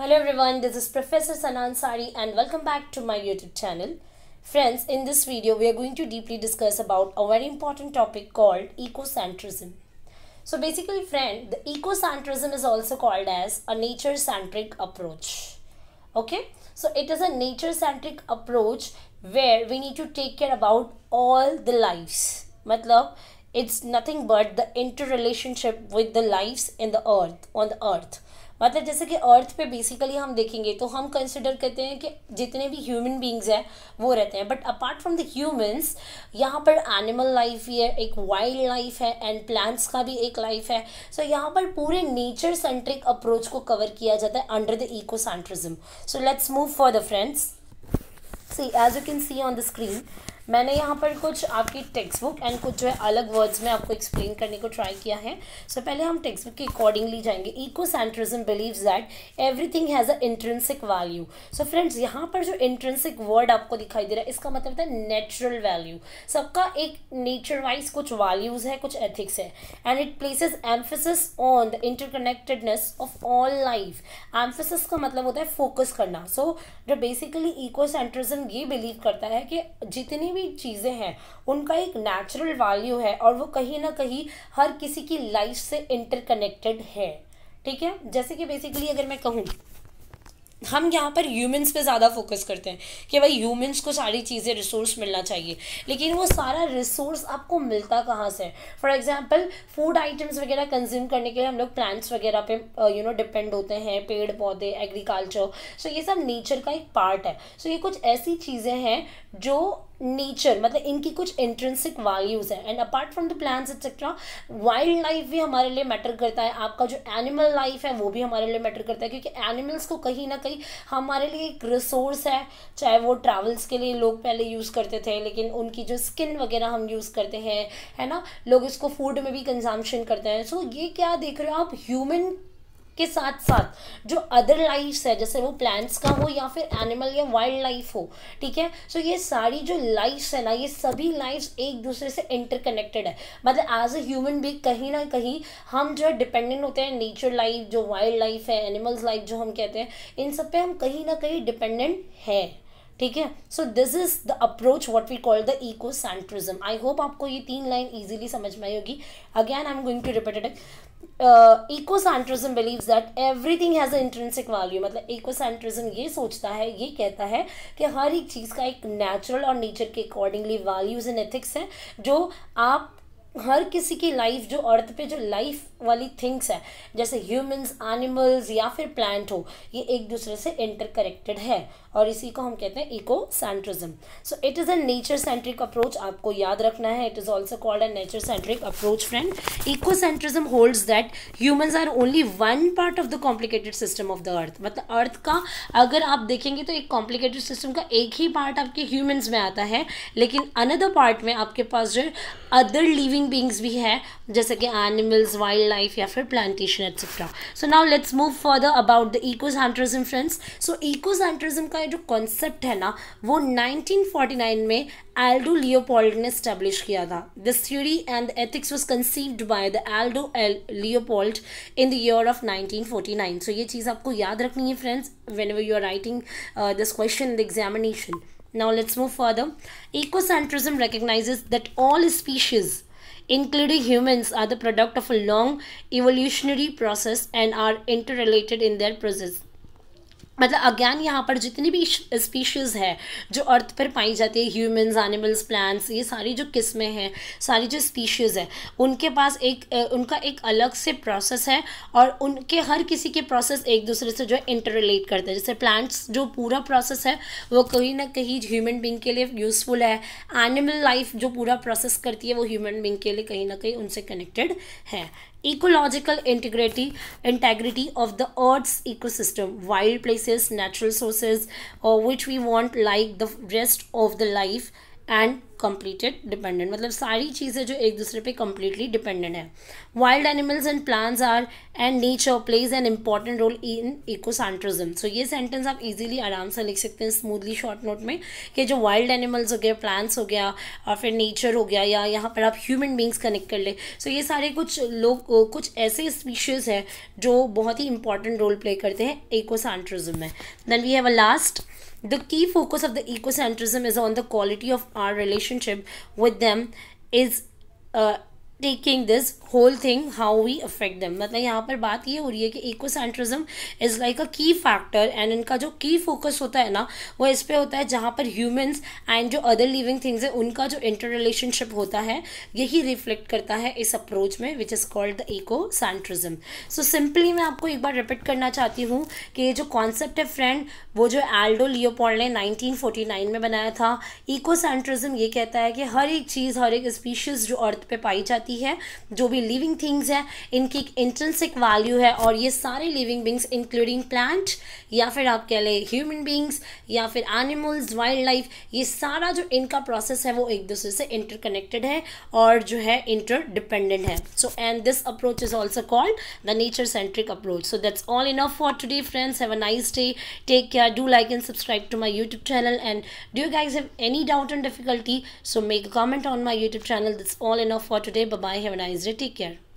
Hello everyone, this is Professor Sanan Sari and welcome back to my YouTube channel. Friends, in this video we are going to deeply discuss about a very important topic called ecocentrism. So basically friend, the ecocentrism is also called as a nature-centric approach. Okay, so it is a nature-centric approach where we need to take care about all the lives. Matlab, it's nothing but the interrelationship with the lives in the earth, on the earth मतलब जैसे कि अर्थ पे basically हम देखेंगे तो हम consider करते हैं कि जितने भी ह्यूमन बींग्स हैं वो रहते हैं but apart from the humans यहाँ पर एनिमल लाइफ भी है एक वाइल्ड लाइफ है एंड प्लांट्स का भी एक लाइफ है सो so, यहाँ पर पूरे नेचर सेंट्रिक अप्रोच को कवर किया जाता है under the ecocentrism so let's move for the friends see as you can see on the screen मैंने यहाँ पर कुछ आपकी टेक्स्ट बुक एंड कुछ जो है अलग वर्ड्स में आपको एक्सप्लेन करने को ट्राई किया है सो so, पहले हम टेक्स्ट बुक के अकॉर्डिंगली जाएंगे ecocentrism believe that everything has a intrinsic value so friends यहाँ पर जो इंट्रेंसिक वर्ड आपको दिखाई दे रहा है इसका मतलब है नेचुरल वैल्यू सबका एक नेचर वाइज कुछ वैल्यूज़ है कुछ एथिक्स है and it places emphasis on the interconnectedness of all life emphasis का मतलब होता है फोकस करना सो so, जो बेसिकली इको सेंट्रिज्म ये बिलीव करता है कि जितनी भी चीज़ें हैं उनका एक नेचुरल वैल्यू है और वो कहीं ना कहीं हर किसी की लाइफ से इंटरकनेक्टेड है ठीक है जैसे कि बेसिकली अगर मैं कहूँ हम यहाँ पर ह्यूमंस पे ज़्यादा फोकस करते हैं कि भाई ह्यूमंस को सारी चीज़ें रिसोर्स मिलना चाहिए लेकिन वो सारा रिसोर्स आपको मिलता कहाँ से फॉर एग्जांपल फूड आइटम्स वगैरह कंज्यूम करने के लिए हम लोग प्लांट्स वगैरह पे यू नो डिपेंड होते हैं पेड़ पौधे एग्रीकल्चर सो ये सब नेचर का एक पार्ट है सो so, ये कुछ ऐसी चीज़ें हैं जो नेचर मतलब इनकी कुछ इंट्रेंसिक वैल्यूज़ हैं and apart from the plants etcetera wildlife भी हमारे लिए मैटर करता है आपका जो एनिमल लाइफ है वो भी हमारे लिए मैटर करता है क्योंकि एनिमल्स को कहीं ना कहीं हमारे लिए एक रिसोर्स है चाहे वो ट्रैवल्स के लिए लोग पहले यूज़ करते थे लेकिन उनकी जो स्किन वगैरह हम यूज़ करते हैं है ना लोग इसको फूड में भी कंजम्पशन करते हैं सो so, ये क्या देख रहे हो आप ह्यूमन के साथ साथ जो अदर लाइफ्स है जैसे वो प्लांट्स का हो या फिर एनिमल या वाइल्ड लाइफ हो ठीक है सो so ये सारी जो लाइफ्स है ना ये सभी लाइफ्स एक दूसरे से इंटरकनेक्टेड है मतलब एज अ ह्यूमन बींग कहीं ना कहीं हम जो है डिपेंडेंट होते हैं नेचर लाइफ जो वाइल्ड लाइफ है एनिमल्स लाइफ जो हम कहते हैं इन सब पे हम कहीं ना कहीं डिपेंडेंट है ठीक है so this is the approach what we call the ecocentrism I hope आपको ये तीन लाइन ईजिली समझ में आई होगी again I am going to repeat it ecocentrism believes that everything has a intrinsic value मतलब इकोसेंट्रिज्म ये सोचता है ये कहता है कि हर एक चीज़ का एक नेचुरल और नेचर के अकॉर्डिंगली वैल्यूज़ एंड एथिक्स हैं जो आप हर किसी की लाइफ जो अर्थ पे जो लाइफ वाली थिंग्स है जैसे ह्यूमंस एनिमल्स या फिर प्लांट हो ये एक दूसरे से इंटरकनेक्टेड है और इसी को हम कहते हैं ecocentrism so it is a nature centric approach आपको याद रखना है it is also called a nature centric approach friend ecocentrism holds that humans are only one part of the complicated system of the earth मतलब earth का अगर आप देखेंगे तो एक कॉम्प्लिकेटेड सिस्टम का एक ही पार्ट आपके ह्यूमन्स में आता है लेकिन अनदर पार्ट में आपके पास जो अदर लिविंग लिविंग बींग्स भी है जैसे कि एनिमल्स वाइल्ड लाइफ या फिर plantation etcetera so now let's move further about the ecocentrism friends so ecocentrism का जो कॉन्सेप्ट है ना वो 1949 में एल्डो लियोपोल्ड ने स्टेब्लिश किया था this theory and ethics was conceived by the Aldo L Leopold in the year of 1949 so ये चीज़ आपको याद रखनी है friends when you are writing this question the examination Now let's move further. Ecocentrism recognizes that all species including humans, are the product of a long evolutionary process and are interrelated in their process. मतलब अज्ञान यहाँ पर जितनी भी species है जो अर्थ पर पाई जाती है ह्यूमंस एनिमल्स प्लांट्स ये सारी जो किस्में हैं सारी जो स्पीशीज़ है उनके पास एक उनका एक अलग से प्रोसेस है और उनके हर किसी के प्रोसेस एक दूसरे से जो है इंटररिलेट करते हैं जैसे प्लांट्स जो पूरा प्रोसेस है वो कहीं ना कहीं ह्यूमन बींग के लिए यूज़फुल है एनिमल लाइफ जो पूरा प्रोसेस करती है वो ह्यूमन बींग के लिए कहीं ना कहीं उनसे कनेक्टेड है ecological integrity integrity of the earth's ecosystem wild places natural sources or uh, which we want like the rest of the life and completed dependent मतलब सारी चीज़ें जो एक दूसरे पे कम्प्लीटली डिपेंडेंट है wild animals and plants are and nature plays an important role in ecocentrism so ये sentence आप इजीली आराम से लिख सकते हैं स्मूथली शॉर्ट नोट में कि जो वाइल्ड एनिमल्स हो गए प्लांट्स हो गया और फिर नेचर हो गया या यहाँ पर आप ह्यूमन बींग्स कनेक्ट कर ले सो so ये सारे कुछ लोग कुछ ऐसे स्पीशीज़ हैं जो बहुत ही इंपॉर्टेंट रोल प्ले करते हैं इकोसेंट्रिज्म में then we have a last the key focus of the ecocentrism is on the quality of our relationship with them is uh, taking this whole thing how we affect them मतलब यहाँ पर बात ये हो रही है कि ecocentrism is like a key factor and इनका जो की फोकस होता है ना वो इस पर होता है जहाँ पर ह्यूमन्स एंड जो अदर लिविंग थिंग्स है उनका जो इंटर रिलेशनशिप होता है यही रिफ्लेक्ट करता है इस अप्रोच में which is called the ecocentrism so simply मैं आपको एक बार रिपीट करना चाहती हूँ कि ये जो कॉन्सेप्ट है फ्रेंड वो जो एल्डो लियोपॉल ने नाइनटीन नाइन में बनाया था इको सेंट्रिज्म ये कहता है कि हर एक चीज़ हर एक स्पीशीज़ जो अर्थ पर पाई जाती जाती है जो भी लिविंग थिंग्स है इनकी एक इंट्रेंसिक वैल्यू है और ये सारे लिविंग बींग्स इंक्लूडिंग प्लांट या फिर आप कह लें ह्यूमन बींग्स या फिर एनिमल्स वाइल्ड लाइफ ये सारा जो इनका प्रोसेस है वो एक दूसरे से इंटरकनेक्टेड है और जो है इंटरडिपेंडेंट है so and this approach is also called the nature centric approach so that's all enough for today friends have a nice day take care do like and subscribe to my YouTube channel and do you guys have any doubt and difficulty so make a comment on my youtube channel that's all enough for today bye have a nice day take care